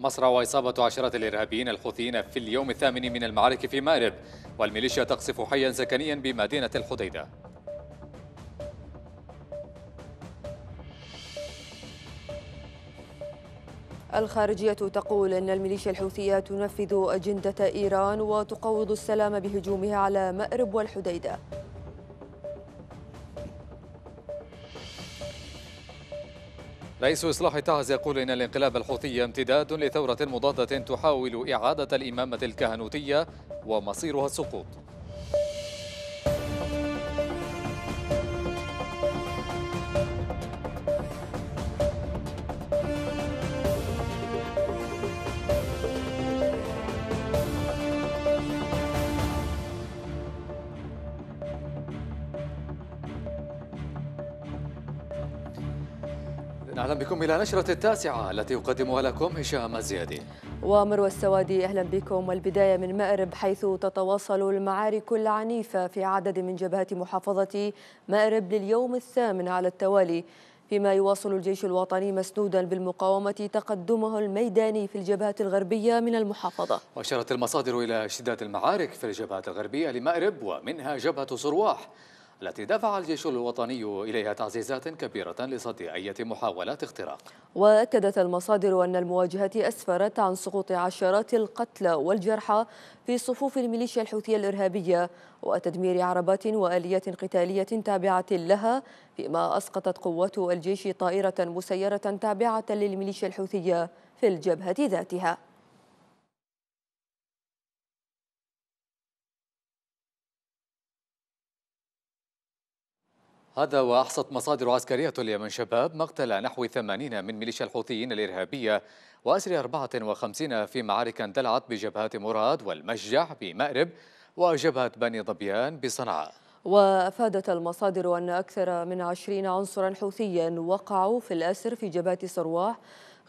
مصر وإصابة عشرة الإرهابيين الحوثيين في اليوم الثامن من المعارك في مأرب والميليشيا تقصف حيا سكنيا بمدينة الحديدة الخارجية تقول أن الميليشيا الحوثية تنفذ أجندة إيران وتقوض السلام بهجومها على مأرب والحديدة رئيس إصلاح تعز يقول إن الانقلاب الحوثي امتداد لثورة مضادة تحاول إعادة الإمامة الكهنوتية ومصيرها السقوط أهلا بكم إلى نشرة التاسعة التي يقدمها لكم هشام الزيادي ومروى السوادي أهلا بكم والبداية من مأرب حيث تتواصل المعارك العنيفة في عدد من جبهات محافظة مأرب لليوم الثامن على التوالي فيما يواصل الجيش الوطني مسنودا بالمقاومة تقدمه الميداني في الجبهات الغربية من المحافظة وأشارت المصادر إلى اشتداد المعارك في الجبهات الغربية لمأرب ومنها جبهة صرواح التي دفع الجيش الوطني إليها تعزيزات كبيرة لصد أي محاولات اختراق وأكدت المصادر أن المواجهات أسفرت عن سقوط عشرات القتلى والجرحى في صفوف الميليشيا الحوثية الإرهابية وتدمير عربات وآليات قتالية تابعة لها فيما أسقطت قوات الجيش طائرة مسيرة تابعة للميليشيا الحوثية في الجبهة ذاتها هذا وأحصت مصادر عسكرية اليمن شباب مقتل نحو 80 من ميليشيا الحوثيين الإرهابية وأسر 54 في معارك اندلعت بجبهة مراد والمشجع بمأرب وجبهة بني ضبيان بصنعاء وأفادت المصادر أن أكثر من عشرين عنصرا حوثيا وقعوا في الأسر في جبهة سرواح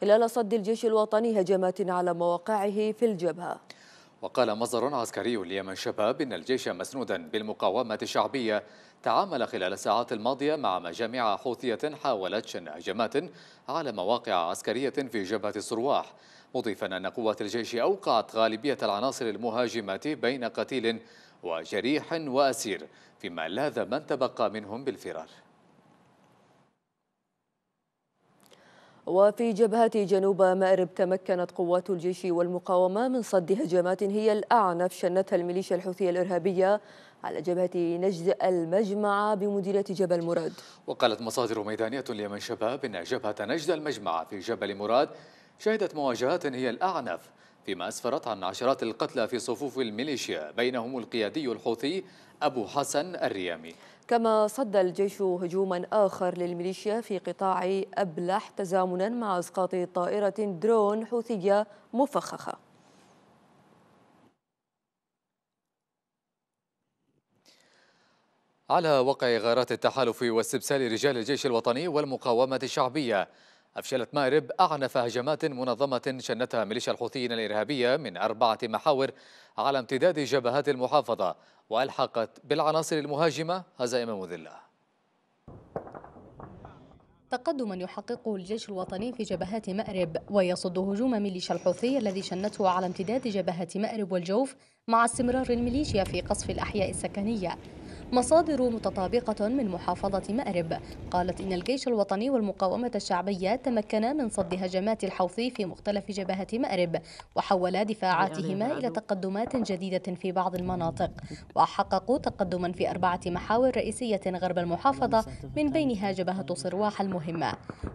خلال صد الجيش الوطني هجمات على مواقعه في الجبهة وقال مصدر عسكري اليمن شباب إن الجيش مسنودا بالمقاومة الشعبية تعامل خلال الساعات الماضية مع مجاميع حوثية حاولت شن هجمات على مواقع عسكرية في جبهة الصرواح مضيفا أن قوات الجيش أوقعت غالبية العناصر المهاجمة بين قتيل وجريح وأسير فيما لاذ من تبقى منهم بالفرار وفي جبهة جنوب مأرب تمكنت قوات الجيش والمقاومة من صد هجمات هي الأعنف شنتها الميليشيا الحوثية الإرهابية على جبهة نجد المجمعة بمديرية جبل مراد وقالت مصادر ميدانية لمن شباب أن جبهة نجد المجمعة في جبل مراد شهدت مواجهات هي الأعنف فيما أسفرت عن عشرات القتلى في صفوف الميليشيا بينهم القيادي الحوثي أبو حسن الريامي كما صد الجيش هجوما آخر للميليشيا في قطاع أبلح تزامنا مع إسقاط طائرة درون حوثية مفخخة على وقع غارات التحالف واستبسال رجال الجيش الوطني والمقاومة الشعبية أفشلت مأرب أعنف هجمات منظمة شنتها ميليشيا الحوثيين الإرهابية من أربعة محاور على امتداد جبهات المحافظة وألحقت بالعناصر المهاجمة هزائم مذلة تقدما يحققه الجيش الوطني في جبهات مأرب ويصد هجوم ميليشيا الحوثي الذي شنته على امتداد جبهات مأرب والجوف مع استمرار الميليشيا في قصف الأحياء السكنية مصادر متطابقة من محافظة مأرب قالت إن الجيش الوطني والمقاومة الشعبية تمكنا من صد هجمات الحوثي في مختلف جبهة مأرب وحولا دفاعاتهما إلى تقدمات جديدة في بعض المناطق وحققوا تقدما في أربعة محاور رئيسية غرب المحافظة من بينها جبهة صرواح المهمة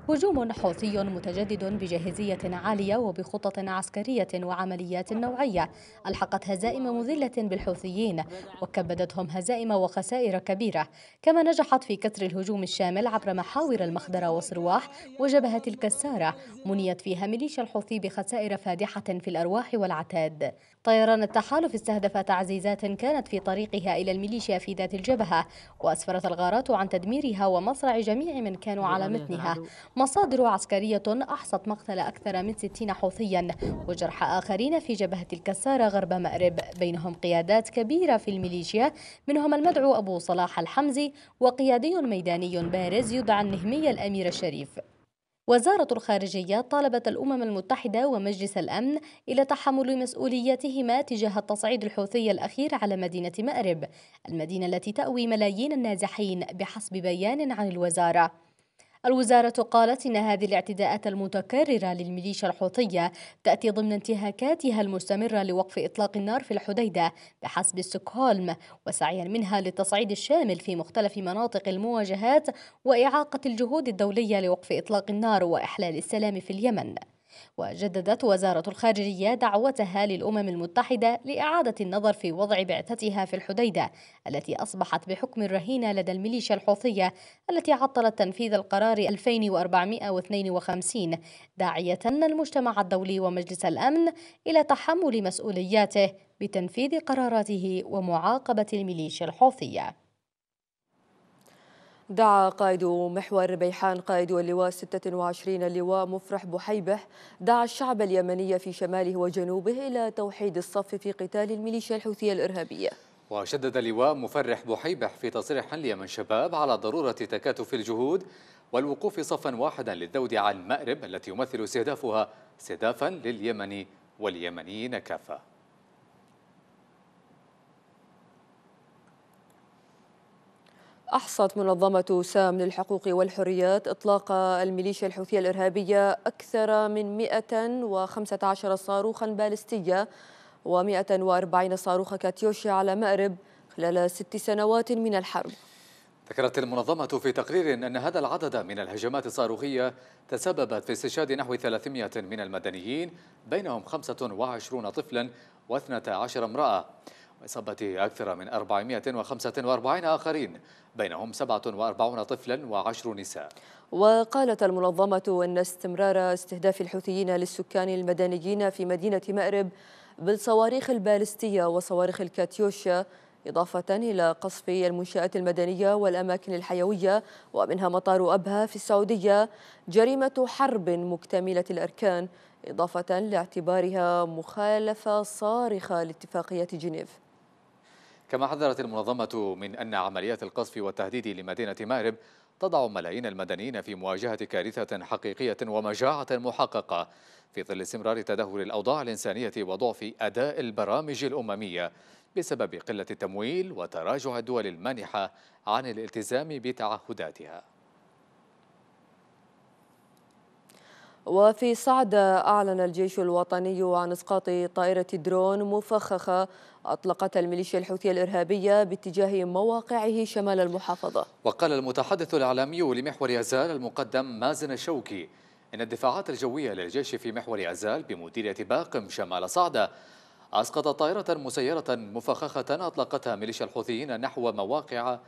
هجوم حوثي متجدد بجاهزية عالية وبخطط عسكرية وعمليات نوعية ألحقت هزائم مذلة بالحوثيين وكبدتهم هزائم وخسائر خسائر كبيرة كما نجحت في كسر الهجوم الشامل عبر محاور المخدرة وصرواح وجبهة الكسارة منيت فيها ميليشيا الحوثي بخسائر فادحة في الأرواح والعتاد طيران التحالف استهدف تعزيزات كانت في طريقها إلى الميليشيا في ذات الجبهة وأسفرت الغارات عن تدميرها ومصرع جميع من كانوا على متنها مصادر عسكرية أحصت مقتل أكثر من 60 حوثيا وجرح آخرين في جبهة الكسارة غرب مأرب بينهم قيادات كبيرة في الميليشيا منهم المدعو أبو صلاح الحمزي وقيادي ميداني بارز يدعى النهمي الأمير الشريف وزارة الخارجية طالبت الأمم المتحدة ومجلس الأمن إلى تحمل مسؤوليتهما تجاه التصعيد الحوثي الأخير على مدينة مأرب المدينة التي تأوي ملايين النازحين بحسب بيان عن الوزارة الوزارة قالت إن هذه الاعتداءات المتكررة للميليشيا الحوثية تأتي ضمن انتهاكاتها المستمرة لوقف إطلاق النار في الحديدة بحسب ستوكهولم وسعيا منها للتصعيد الشامل في مختلف مناطق المواجهات وإعاقة الجهود الدولية لوقف إطلاق النار وإحلال السلام في اليمن وجددت وزارة الخارجية دعوتها للأمم المتحدة لإعادة النظر في وضع بعثتها في الحديدة التي أصبحت بحكم الرهينة لدى الميليشيا الحوثية التي عطلت تنفيذ القرار 2452 داعية المجتمع الدولي ومجلس الأمن إلى تحمل مسؤولياته بتنفيذ قراراته ومعاقبة الميليشيا الحوثية دعا قائد محور بيحان قائد اللواء 26 اللواء مفرح بحيبه دعا الشعب اليمني في شماله وجنوبه إلى توحيد الصف في قتال الميليشيا الحوثية الإرهابية وشدد اللواء مفرح بحيبح في تصريح ليمن شباب على ضرورة تكاتف الجهود والوقوف صفا واحدا للذود عن مأرب التي يمثل استهدافها استهدافا لليمن واليمنيين كافة أحصت منظمة سام للحقوق والحريات إطلاق الميليشيا الحوثية الإرهابية أكثر من 115 صاروخا بالستية و140 صاروخ كاتيوشا على مأرب خلال ست سنوات من الحرب ذكرت المنظمة في تقرير أن هذا العدد من الهجمات الصاروخية تسببت في استشهاد نحو 300 من المدنيين بينهم 25 طفلا و12 امرأة وإصابة أكثر من 445 آخرين بينهم 47 طفلا وعشر نساء وقالت المنظمة أن استمرار استهداف الحوثيين للسكان المدنيين في مدينة مأرب بالصواريخ البالستية وصواريخ الكاتيوشا إضافة إلى قصف المنشآت المدنية والأماكن الحيوية ومنها مطار أبها في السعودية جريمة حرب مكتملة الأركان إضافة لاعتبارها مخالفة صارخة لاتفاقية جنيف كما حذرت المنظمة من أن عمليات القصف والتهديد لمدينة مأرب تضع ملايين المدنيين في مواجهة كارثة حقيقية ومجاعة محققة في ظل استمرار تدهور الأوضاع الإنسانية وضعف أداء البرامج الأممية بسبب قلة التمويل وتراجع الدول المانحة عن الالتزام بتعهداتها وفي صعدة أعلن الجيش الوطني عن إسقاط طائرة درون مفخخة أطلقتها الميليشيا الحوثية الإرهابية باتجاه مواقعه شمال المحافظة وقال المتحدث الإعلامي لمحور أزال المقدم مازن شوكي إن الدفاعات الجوية للجيش في محور أزال بمديرية باقم شمال صعدة أسقطت طائرة مسيرة مفخخة أطلقتها ميليشيا الحوثيين نحو مواقع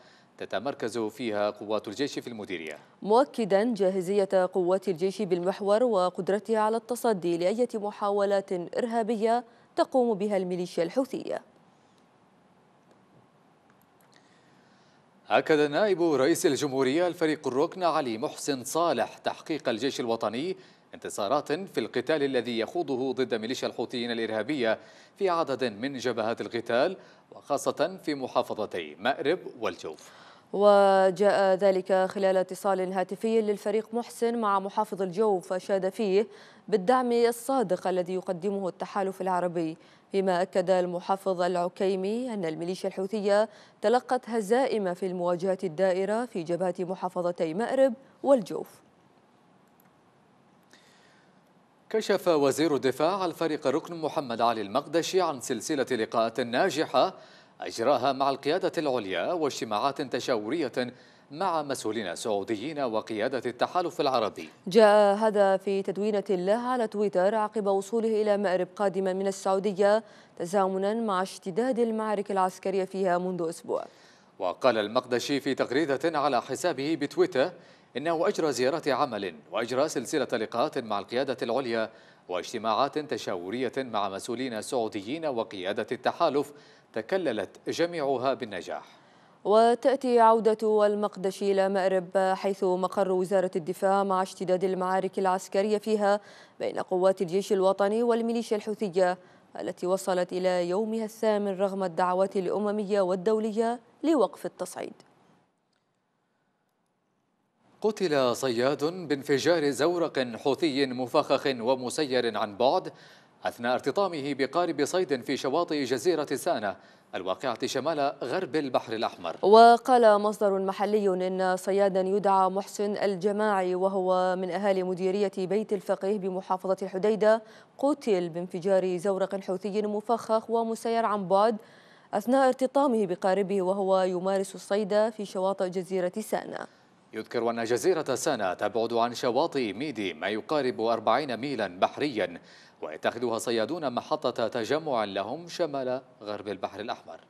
تتمركز فيها قوات الجيش في المديرية مؤكدا جاهزية قوات الجيش بالمحور وقدرتها على التصدي لأي محاولات إرهابية تقوم بها الميليشيا الحوثية أكد نائب رئيس الجمهورية الفريق الركن علي محسن صالح تحقيق الجيش الوطني انتصارات في القتال الذي يخوضه ضد ميليشيا الحوثيين الإرهابية في عدد من جبهات القتال وخاصة في محافظتي مأرب والجوف وجاء ذلك خلال اتصال هاتفي للفريق محسن مع محافظ الجوف فأشاد فيه بالدعم الصادق الذي يقدمه التحالف العربي فيما أكد المحافظ العكيمي أن الميليشيا الحوثية تلقت هزائم في المواجهات الدائرة في جبهة محافظتي مأرب والجوف كشف وزير الدفاع الفريق الركن محمد علي المقدشي عن سلسلة لقاءات ناجحة إجراها مع القيادة العليا واجتماعات تشاورية مع مسؤولين سعوديين وقيادة التحالف العربي جاء هذا في تدوينة له على تويتر عقب وصوله إلى مأرب قادما من السعودية تزامنا مع اشتداد المعارك العسكرية فيها منذ أسبوع وقال المقدشي في تغريدة على حسابه بتويتر إنه أجرى زيارات عمل وأجرى سلسلة لقاءات مع القيادة العليا واجتماعات تشاورية مع مسؤولين سعوديين وقيادة التحالف تكللت جميعها بالنجاح وتأتي عودة المقدش إلى مأرب حيث مقر وزارة الدفاع مع اشتداد المعارك العسكرية فيها بين قوات الجيش الوطني والميليشيا الحوثية التي وصلت إلى يومها الثامن رغم الدعوات الأممية والدولية لوقف التصعيد قتل صياد بانفجار زورق حوثي مفخخ ومسير عن بعد أثناء ارتطامه بقارب صيد في شواطئ جزيرة سانة الواقعة شمال غرب البحر الأحمر وقال مصدر محلي إن صيادا يدعى محسن الجماعي وهو من أهالي مديرية بيت الفقيه بمحافظة الحديدة قتل بانفجار زورق حوثي مفخخ ومسير عن بعد أثناء ارتطامه بقاربه وهو يمارس الصيد في شواطئ جزيرة سانة يذكر أن جزيرة سانا تبعد عن شواطئ ميدي ما يقارب 40 ميلا بحريا ويتخذها صيادون محطة تجمع لهم شمال غرب البحر الأحمر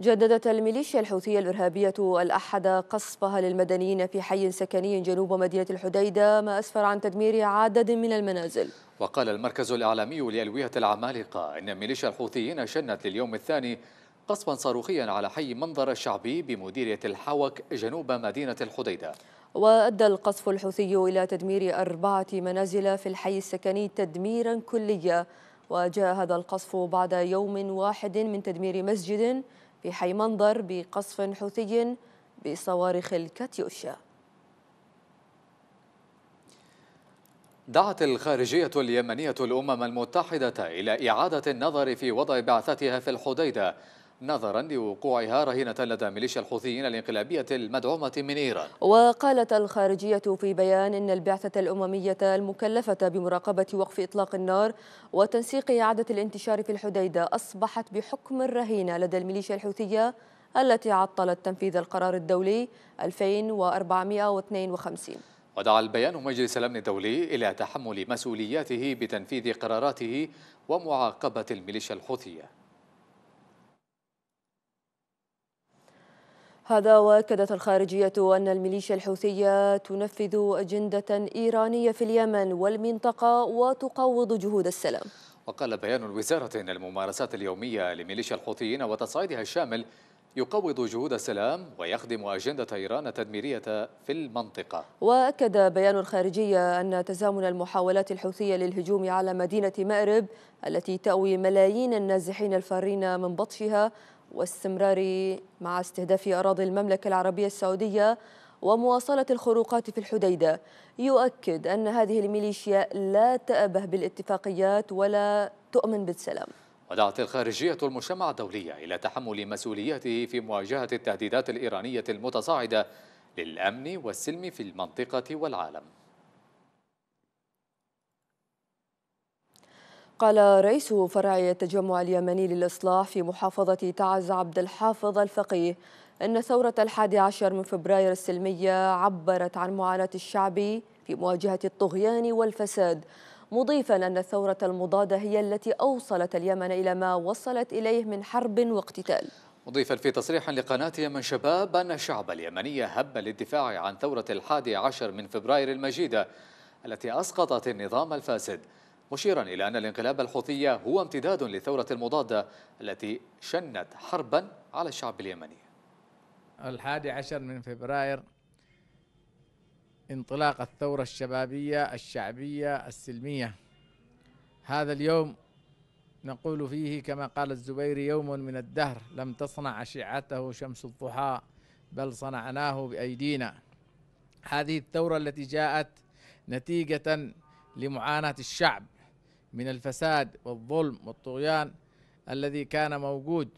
جددت الميليشيا الحوثية الإرهابية الأحد قصفها للمدنيين في حي سكني جنوب مدينة الحديدة ما أسفر عن تدمير عدد من المنازل وقال المركز الإعلامي لألوية العمالقة إن ميليشيا الحوثيين شنت لليوم الثاني قصفا صاروخيا على حي منظر الشعبي بمديرية الحوك جنوب مدينة الحديدة وأدى القصف الحوثي إلى تدمير أربعة منازل في الحي السكني تدميرا كليا وجاء هذا القصف بعد يوم واحد من تدمير مسجد في حي منظر بقصف حوثي بصواريخ الكاتيوشا دعت الخارجية اليمنية الأمم المتحدة إلى إعادة النظر في وضع بعثتها في الحديدة نظرا لوقوعها رهينة لدى ميليشيا الحوثيين الانقلابية المدعومة من إيران وقالت الخارجية في بيان إن البعثة الأممية المكلفة بمراقبة وقف إطلاق النار وتنسيق إعادة الانتشار في الحديدة أصبحت بحكم الرهينة لدى الميليشيا الحوثية التي عطلت تنفيذ القرار الدولي 2452 ودعا البيان مجلس الأمن الدولي إلى تحمل مسؤولياته بتنفيذ قراراته ومعاقبة الميليشيا الحوثية هذا واكدت الخارجية أن الميليشيا الحوثية تنفذ أجندة إيرانية في اليمن والمنطقة وتقوض جهود السلام وقال بيان الوزارة أن الممارسات اليومية لميليشيا الحوثيين وتصعيدها الشامل يقوض جهود السلام ويخدم أجندة إيران التدميرية في المنطقة وأكد بيان الخارجية أن تزامن المحاولات الحوثية للهجوم على مدينة مأرب التي تأوي ملايين النازحين الفارين من بطشها واستمرار مع استهداف أراضي المملكة العربية السعودية ومواصلة الخروقات في الحديدة يؤكد أن هذه الميليشيا لا تأبه بالاتفاقيات ولا تؤمن بالسلام ودعت الخارجية المجتمع الدولية إلى تحمل مسؤولياته في مواجهة التهديدات الإيرانية المتصاعدة للأمن والسلم في المنطقة والعالم قال رئيس فرع التجمع اليمني للإصلاح في محافظة تعز عبد الحافظ الفقيه أن ثورة الحادي عشر من فبراير السلمية عبرت عن معاناة الشعب في مواجهة الطغيان والفساد مضيفا أن الثورة المضادة هي التي أوصلت اليمن إلى ما وصلت إليه من حرب واقتتال مضيفا في تصريح لقناة يمن شباب أن الشعب اليمني هب للدفاع عن ثورة الحادي عشر من فبراير المجيدة التي أسقطت النظام الفاسد مشيرا إلى أن الانقلاب الحوثي هو امتداد لثورة المضادة التي شنت حربا على الشعب اليمني الحادي عشر من فبراير انطلاق الثورة الشبابية الشعبية السلمية هذا اليوم نقول فيه كما قال الزبيري يوم من الدهر لم تصنع أشعته شمس الضحى بل صنعناه بأيدينا هذه الثورة التي جاءت نتيجة لمعاناة الشعب من الفساد والظلم والطغيان الذي كان موجود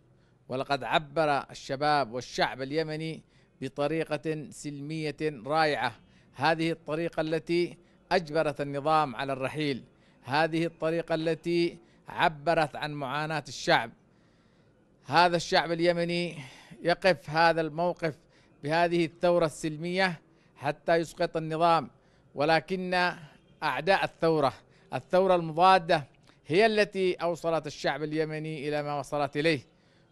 ولقد عبر الشباب والشعب اليمني بطريقة سلمية رائعة هذه الطريقة التي أجبرت النظام على الرحيل هذه الطريقة التي عبرت عن معاناة الشعب هذا الشعب اليمني يقف هذا الموقف بهذه الثورة السلمية حتى يسقط النظام ولكن أعداء الثورة الثورة المضادة هي التي أوصلت الشعب اليمني إلى ما وصلت إليه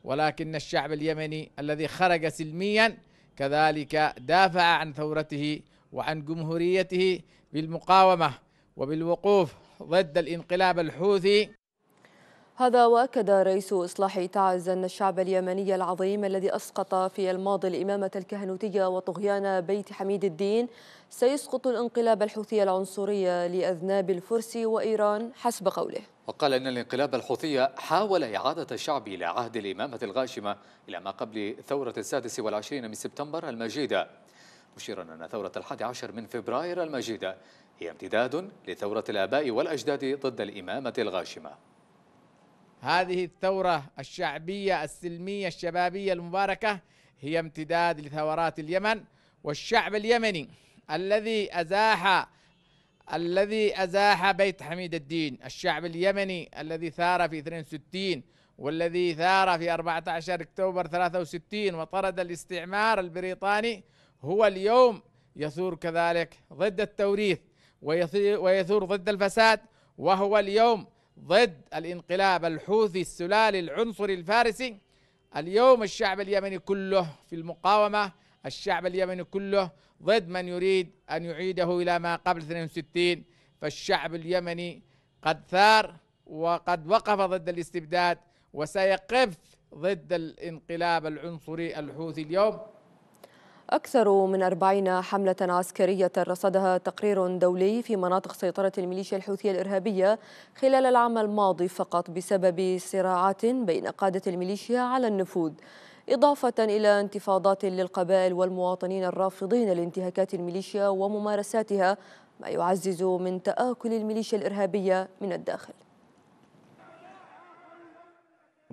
ولكن الشعب اليمني الذي خرج سلميا كذلك دافع عن ثورته وعن جمهوريته بالمقاومة وبالوقوف ضد الانقلاب الحوثي هذا واكد رئيس إصلاح تعز أن الشعب اليمني العظيم الذي أسقط في الماضي الإمامة الكهنوتية وطغيان بيت حميد الدين سيسقط الانقلاب الحوثي العنصري لأذناب الفرس وإيران حسب قوله وقال إن الانقلاب الحوثي حاول إعادة الشعب إلى عهد الإمامة الغاشمة إلى ما قبل ثورة السادس والعشرين من سبتمبر المجيدة مشيرا أن ثورة الحادي عشر من فبراير المجيدة هي امتداد لثورة الآباء والأجداد ضد الإمامة الغاشمة هذه الثورة الشعبية السلمية الشبابية المباركة هي امتداد لثورات اليمن والشعب اليمني الذي أزاح الذي أزاح بيت حميد الدين الشعب اليمني الذي ثار في 62 والذي ثار في 14 أكتوبر 63 وطرد الاستعمار البريطاني هو اليوم يثور كذلك ضد التوريث ويثور ضد الفساد وهو اليوم ضد الانقلاب الحوثي السلالي العنصري الفارسي اليوم الشعب اليمني كله في المقاومة الشعب اليمني كله ضد من يريد أن يعيده إلى ما قبل 62 فالشعب اليمني قد ثار وقد وقف ضد الاستبداد وسيقف ضد الانقلاب العنصري الحوثي اليوم أكثر من أربعين حملة عسكرية رصدها تقرير دولي في مناطق سيطرة الميليشيا الحوثية الإرهابية خلال العام الماضي فقط بسبب صراعات بين قادة الميليشيا على النفوذ إضافة إلى انتفاضات للقبائل والمواطنين الرافضين لانتهاكات الميليشيا وممارساتها ما يعزز من تآكل الميليشيا الإرهابية من الداخل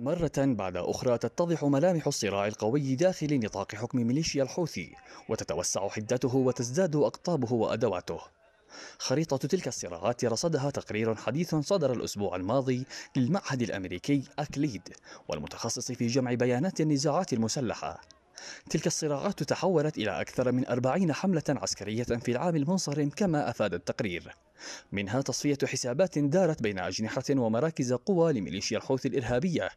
مرة بعد أخرى تتضح ملامح الصراع القوي داخل نطاق حكم ميليشيا الحوثي وتتوسع حدته وتزداد أقطابه وأدواته خريطة تلك الصراعات رصدها تقرير حديث صدر الأسبوع الماضي للمعهد الأمريكي أكليد والمتخصص في جمع بيانات النزاعات المسلحة تلك الصراعات تحولت إلى أكثر من 40 حملة عسكرية في العام المنصرم كما أفاد التقرير منها تصفية حسابات دارت بين أجنحة ومراكز قوى لميليشيا الحوثي الإرهابية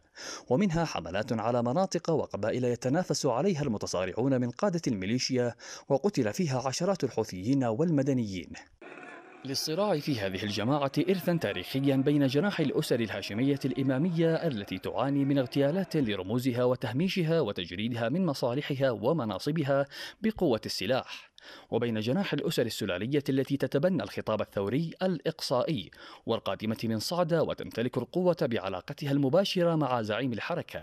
ومنها حملات على مناطق وقبائل يتنافس عليها المتصارعون من قادة الميليشيا وقتل فيها عشرات الحوثيين والمدنيين للصراع في هذه الجماعة إرثا تاريخيا بين جناح الأسر الهاشمية الإمامية التي تعاني من اغتيالات لرموزها وتهميشها وتجريدها من مصالحها ومناصبها بقوة السلاح وبين جناح الأسر السلالية التي تتبنى الخطاب الثوري الإقصائي والقادمة من صعدة وتمتلك القوة بعلاقتها المباشرة مع زعيم الحركة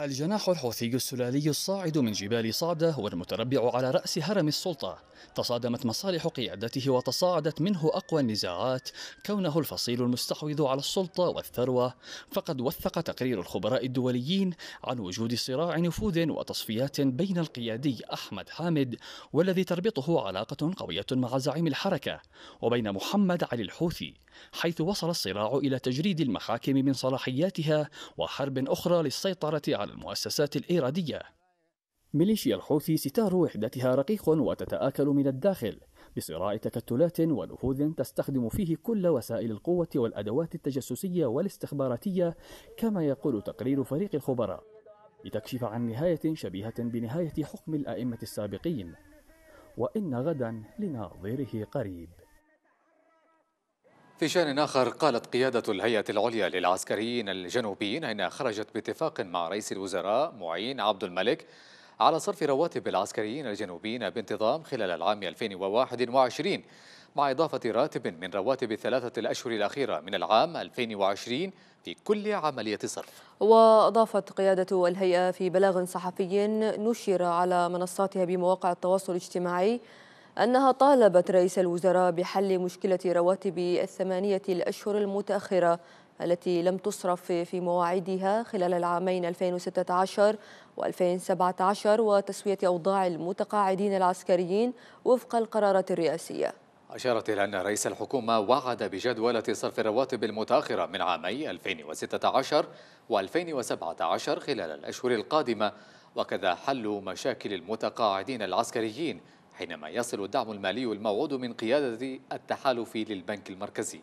الجناح الحوثي السلالي الصاعد من جبال صعدة والمتربع على رأس هرم السلطة تصادمت مصالح قيادته وتصاعدت منه أقوى النزاعات كونه الفصيل المستحوذ على السلطة والثروة فقد وثق تقرير الخبراء الدوليين عن وجود صراع نفوذ وتصفيات بين القيادي أحمد حامد والذي تربطه علاقة قوية مع زعيم الحركة وبين محمد علي الحوثي حيث وصل الصراع إلى تجريد المحاكم من صلاحياتها وحرب أخرى للسيطرة على المؤسسات الإيرادية ميليشيا الحوثي ستار وحدتها رقيق وتتآكل من الداخل بصراع تكتلات ونفوذ تستخدم فيه كل وسائل القوة والأدوات التجسسية والاستخباراتية كما يقول تقرير فريق الخبراء لتكشف عن نهاية شبيهة بنهاية حكم الأئمة السابقين وإن غدا لناظره قريب في شأن آخر قالت قيادة الهيئة العليا للعسكريين الجنوبيين أنها خرجت باتفاق مع رئيس الوزراء معين عبد الملك على صرف رواتب العسكريين الجنوبيين بانتظام خلال العام 2021 مع إضافة راتب من رواتب الثلاثة الأشهر الأخيرة من العام 2020 في كل عملية صرف وأضافت قيادة الهيئة في بلاغ صحفي نشر على منصاتها بمواقع التواصل الاجتماعي أنها طالبت رئيس الوزراء بحل مشكلة رواتب الثمانية الأشهر المتأخرة التي لم تصرف في مواعيدها خلال العامين 2016 و2017 وتسوية أوضاع المتقاعدين العسكريين وفق القرارات الرئاسية أشارت إلى أن رئيس الحكومة وعد بجدولة صرف الرواتب المتأخرة من عامي 2016 و2017 خلال الأشهر القادمة وكذا حل مشاكل المتقاعدين العسكريين حينما يصل الدعم المالي الموعود من قيادة التحالف للبنك المركزي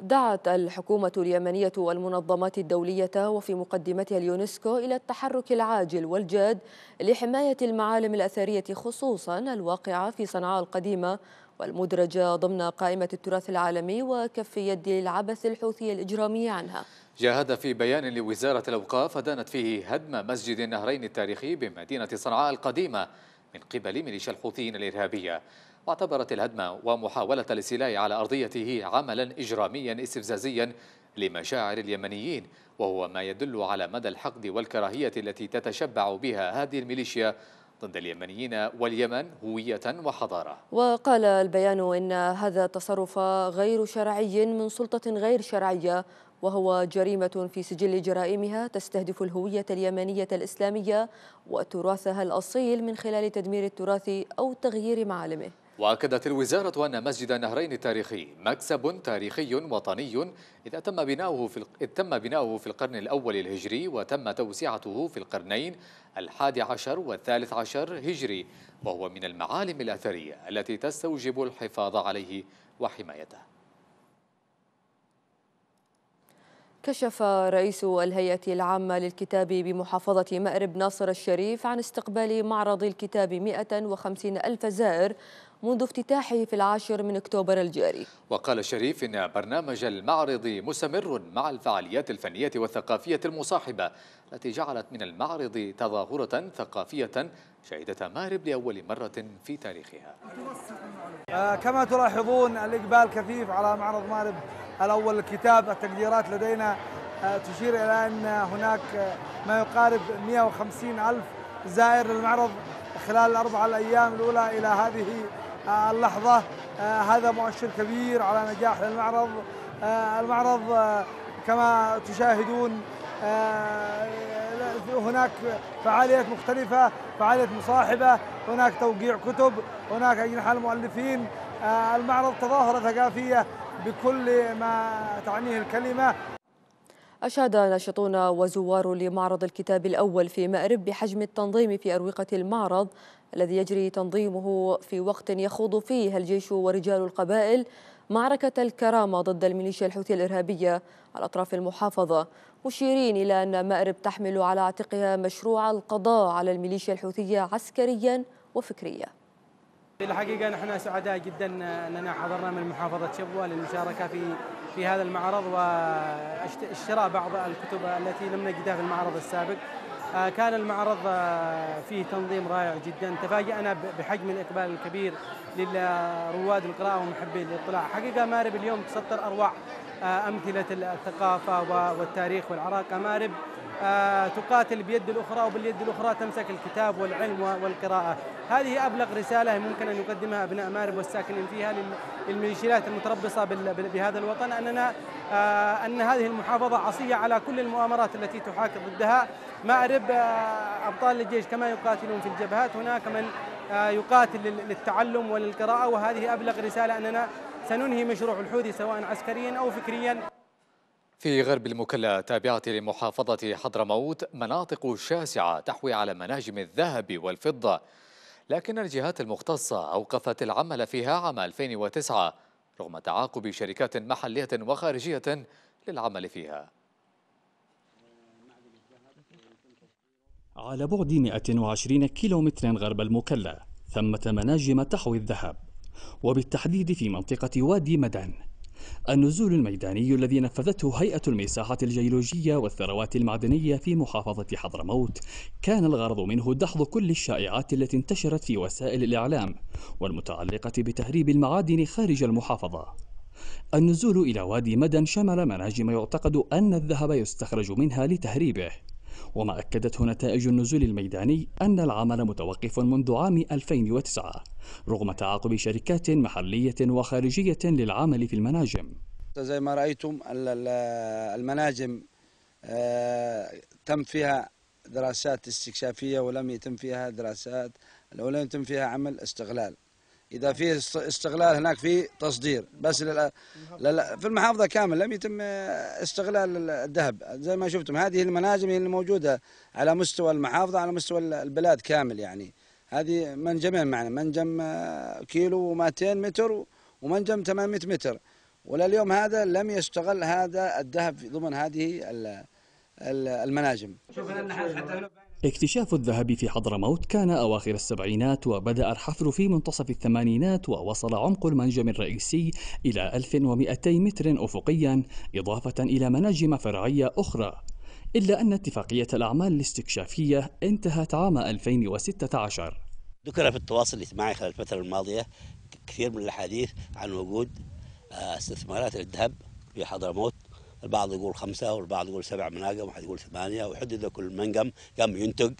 دعت الحكومة اليمنية والمنظمات الدولية وفي مقدمتها اليونسكو إلى التحرك العاجل والجاد لحماية المعالم الأثرية خصوصا الواقعة في صنعاء القديمة والمدرجة ضمن قائمة التراث العالمي وكف يد العبث الحوثي الإجرامي عنها جاهد في بيان لوزارة الأوقاف أدانت فيه هدم مسجد النهرين التاريخي بمدينة صنعاء القديمة من قبل ميليشيا الحوثيين الإرهابية واعتبرت الهدم ومحاولة الاستيلاء على أرضيته عملا إجراميا استفزازيا لمشاعر اليمنيين وهو ما يدل على مدى الحقد والكراهية التي تتشبع بها هذه الميليشيا ضد اليمنيين واليمن هوية وحضارة وقال البيان إن هذا التصرف غير شرعي من سلطة غير شرعية وهو جريمة في سجل جرائمها تستهدف الهوية اليمنية الإسلامية وتراثها الأصيل من خلال تدمير التراث أو تغيير معالمه وأكدت الوزارة أن مسجد النهرين التاريخي مكسب تاريخي وطني إذا تم بناؤه في تم بناؤه في القرن الأول الهجري وتم توسعته في القرنين الحادي عشر والثالث عشر هجري وهو من المعالم الأثرية التي تستوجب الحفاظ عليه وحمايته كشف رئيس الهيئة العامة للكتاب بمحافظة مأرب ناصر الشريف عن استقبال معرض الكتاب 150 ألف زائر منذ افتتاحه في العاشر من أكتوبر الجاري وقال الشريف إن برنامج المعرض مستمر مع الفعاليات الفنية والثقافية المصاحبة التي جعلت من المعرض تظاهرة ثقافية شهدت مارب لأول مرة في تاريخها آه، كما تلاحظون الإقبال كثيف على معرض مارب الأول الكتاب التقديرات لدينا آه، تشير إلى أن هناك آه، ما يقارب 150 ألف زائر للمعرض خلال الأربعة الأيام الأولى إلى هذه آه، اللحظة آه، هذا مؤشر كبير على نجاح للمعرض المعرض آه، كما تشاهدون هناك فعاليات مختلفة فعاليات مصاحبة هناك توقيع كتب هناك أجنحة المؤلفين المعرض تظاهرة ثقافية بكل ما تعنيه الكلمة أشاد ناشطون وزوار لمعرض الكتاب الأول في مأرب بحجم التنظيم في أروقة المعرض الذي يجري تنظيمه في وقت يخوض فيه الجيش ورجال القبائل معركة الكرامة ضد الميليشيا الحوثية الإرهابية على أطراف المحافظة مشيرين إلى أن مأرب تحمل على عاتقها مشروع القضاء على الميليشيا الحوثية عسكريا وفكريا الحقيقة نحن سعداء جدا أننا حضرنا من محافظة شبوة للمشاركة في في هذا المعرض واشتراء بعض الكتب التي لم نجدها في المعرض السابق آه، كان المعرض آه، فيه تنظيم رائع جدا تفاجأنا بحجم الإقبال الكبير لرواد القراءة ومحبي الاطلاع حقيقة مارب اليوم تسطر أروع آه، أمثلة الثقافة والتاريخ والعراق مارب آه، تقاتل بيد الأخرى وباليد الأخرى تمسك الكتاب والعلم والقراءة هذه أبلغ رسالة ممكن أن يقدمها أبناء مارب والساكنين فيها للميليشيات المتربصة بهذا الوطن أننا آه، أن هذه المحافظة عصية على كل المؤامرات التي تحاكي ضدها مأرب آه، أبطال الجيش كما يقاتلون في الجبهات هناك من يقاتل للتعلم وللقراءة وهذه أبلغ رسالة أننا سننهي مشروع الحوثي سواء عسكريا أو فكريا في غرب المكلا تابعة لمحافظة حضرموت مناطق شاسعة تحوي على مناجم الذهب والفضة لكن الجهات المختصة أوقفت العمل فيها عام 2009 رغم تعاقب شركات محلية وخارجية للعمل فيها على بعد 120 كيلومتر غرب المكلا ثمة مناجم تحوي الذهب وبالتحديد في منطقة وادي مدن النزول الميداني الذي نفذته هيئة المساحة الجيولوجية والثروات المعدنية في محافظة حضرموت كان الغرض منه دحض كل الشائعات التي انتشرت في وسائل الإعلام والمتعلقة بتهريب المعادن خارج المحافظة النزول إلى وادي مدن شمل مناجم يعتقد أن الذهب يستخرج منها لتهريبه وما أكدته نتائج النزول الميداني أن العمل متوقف منذ عام 2009 رغم تعاقب شركات محلية وخارجية للعمل في المناجم زي ما رأيتم المناجم آه، تم فيها دراسات استكشافية ولم يتم فيها دراسات ولم يتم فيها عمل استغلال اذا في استغلال هناك في تصدير بس للا للا في المحافظه كامل لم يتم استغلال الذهب زي ما شفتم هذه المناجم هي الموجوده على مستوى المحافظه على مستوى البلاد كامل يعني هذه منجمين معنا منجم آه، كيلو و200 متر ومنجم 800 متر ولليوم هذا لم يستغل هذا الذهب ضمن هذه المناجم اكتشاف الذهب في حضرموت كان أواخر السبعينات وبدأ الحفر في منتصف الثمانينات ووصل عمق المنجم الرئيسي إلى 1200 متر أفقيا إضافة إلى مناجم فرعية أخرى إلا أن اتفاقية الأعمال الاستكشافية انتهت عام 2016 ذكر في التواصل الاجتماعي خلال الفترة الماضية كثير من الأحاديث عن وجود آه، استثمارات الذهب في حضرموت البعض يقول خمسة والبعض يقول سبع مناقم واحد يقول ثمانية ويحدد كل منقم كم ينتج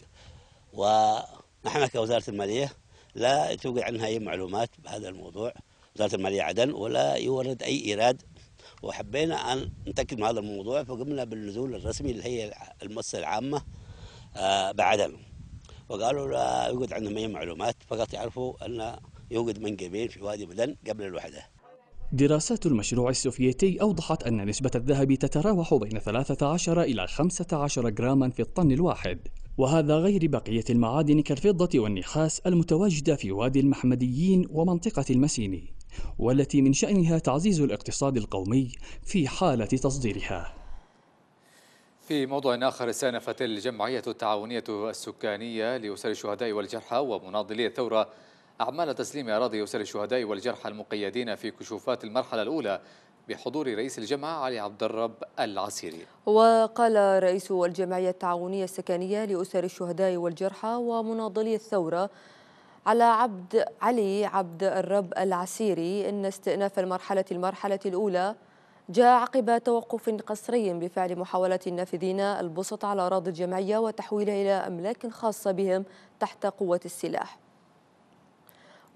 ونحن كوزارة المالية لا توجد عنها أي معلومات بهذا الموضوع وزارة المالية عدن ولا يورد أي إيراد وحبينا أن نتأكد من هذا الموضوع فقمنا بالنزول الرسمي اللي هي المؤسسة العامة آه، بعدن وقالوا لا يوجد عندهم أي معلومات فقط يعرفوا أن يوجد منقبين في وادي بدن قبل الوحدة دراسات المشروع السوفيتي أوضحت أن نسبة الذهب تتراوح بين 13 إلى 15 جراما في الطن الواحد وهذا غير بقية المعادن كالفضة والنحاس المتواجدة في وادي المحمديين ومنطقة المسيني والتي من شأنها تعزيز الاقتصاد القومي في حالة تصديرها في موضوع آخر استأنفت الجمعية التعاونية السكانية لأسر الشهداء والجرحى ومناضلي الثورة أعمال تسليم أراضي أسر الشهداء والجرحى المقيدين في كشوفات المرحلة الأولى بحضور رئيس الجمعة علي عبد الرب العسيري وقال رئيس الجمعية التعاونية السكنية لأسر الشهداء والجرحى ومناضلي الثورة على عبد علي عبد الرب العسيري إن استئناف المرحلة المرحلة الأولى جاء عقب توقف قسري بفعل محاولة النافذين البسط على أراضي الجمعية وتحويلها إلى أملاك خاصة بهم تحت قوة السلاح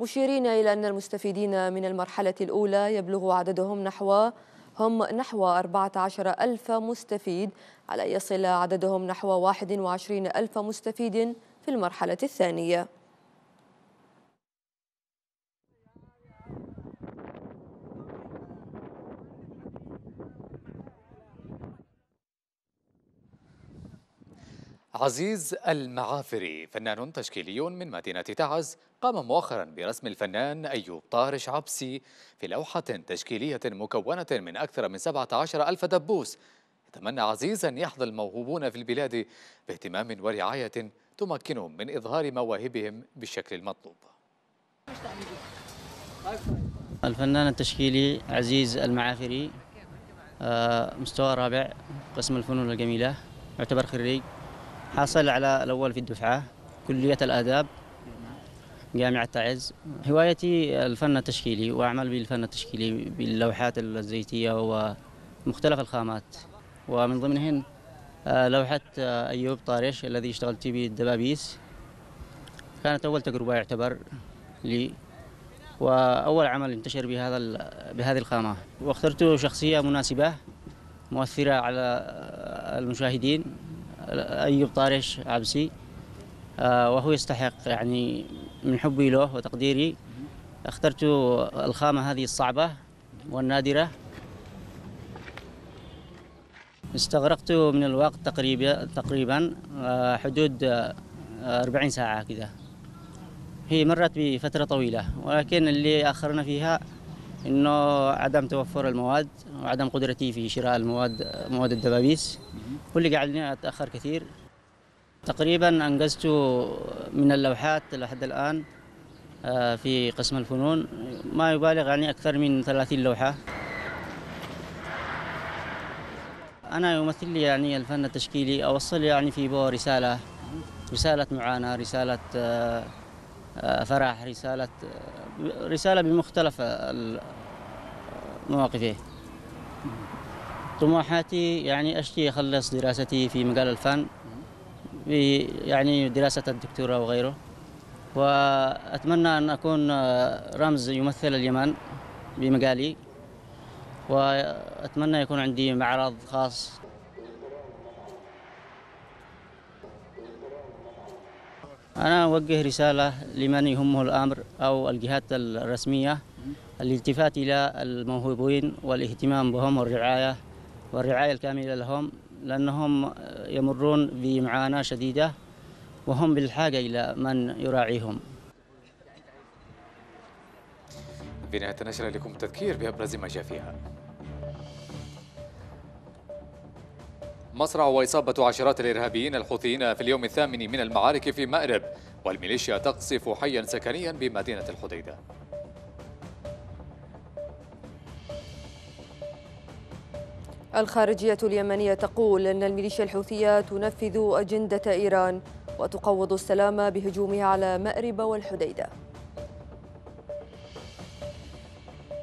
مشيرين إلى أن المستفيدين من المرحلة الأولى يبلغ عددهم نحو هم نحو 14 ألف مستفيد على أن يصل عددهم نحو 21 ألف مستفيد في المرحلة الثانية عزيز المعافري فنان تشكيلي من مدينة تعز قام مؤخرا برسم الفنان أيوب طارش عبسي في لوحة تشكيلية مكونة من أكثر من 17 ألف دبوس يتمنى عزيزا يحظى الموهوبون في البلاد باهتمام ورعاية تمكنهم من إظهار مواهبهم بالشكل المطلوب الفنان التشكيلي عزيز المعافري آه، مستوى رابع قسم الفنون الجميلة يعتبر خريج حاصل على الأول في الدفعة كلية الآداب جامعة تعز هوايتي الفن التشكيلي وأعمل بالفن التشكيلي باللوحات الزيتية ومختلف الخامات ومن ضمنهن آه، لوحة آه، أيوب طارش الذي اشتغلت به الدبابيس كانت أول تجربة يعتبر لي وأول عمل انتشر بهذا بهذه الخامة واخترت شخصية مناسبة مؤثرة على آه، المشاهدين أيوب طارش عبسي وهو يستحق يعني من حبي له وتقديري اخترت الخامة هذه الصعبة والنادرة استغرقت من الوقت تقريبا تقريبا آه، حدود 40 آه، ساعة كذا هي مرت بفترة طويلة ولكن اللي أخرنا فيها إنه عدم توفر المواد وعدم قدرتي في شراء المواد مواد الدبابيس واللي قاعدني أتأخر كثير تقريبا أنجزت من اللوحات لحد الآن آه، في قسم الفنون ما يبالغ يعني أكثر من 30 لوحة أنا يمثل لي يعني الفن التشكيلي أوصل يعني في بو رسالة رسالة معاناة رسالة آه، آه، فرح رسالة رسالة بمختلف مواقفه طموحاتي يعني أشتي أخلص دراستي في مجال الفن يعني دراسة الدكتوراه وغيره وأتمنى أن أكون آه، رمز يمثل اليمن بمجالي وأتمنى يكون عندي معرض خاص أنا أوجه رسالة لمن يهمه الأمر أو الجهات الرسمية الالتفات إلى الموهوبين والاهتمام بهم والرعاية والرعاية الكاملة لهم لأنهم يمرون بمعاناة شديدة وهم بالحاجة إلى من يراعيهم في نهاية النشرة لكم تذكير بأبرز ما جاء فيها مصرع وإصابة عشرات الإرهابيين الحوثيين في اليوم الثامن من المعارك في مأرب والميليشيا تقصف حيا سكنيا بمدينة الحديدة الخارجية اليمنية تقول أن الميليشيا الحوثية تنفذ أجندة إيران وتقوض السلام بهجومها على مأرب والحديدة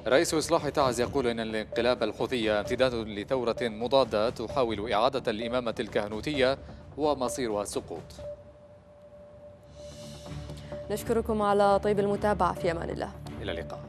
رئيس إصلاح تعز يقول إن الانقلاب الحوثي امتداد لثورة مضادة تحاول إعادة الإمامة الكهنوتية ومصيرها السقوط نشكركم على طيب المتابعة في أمان الله إلى اللقاء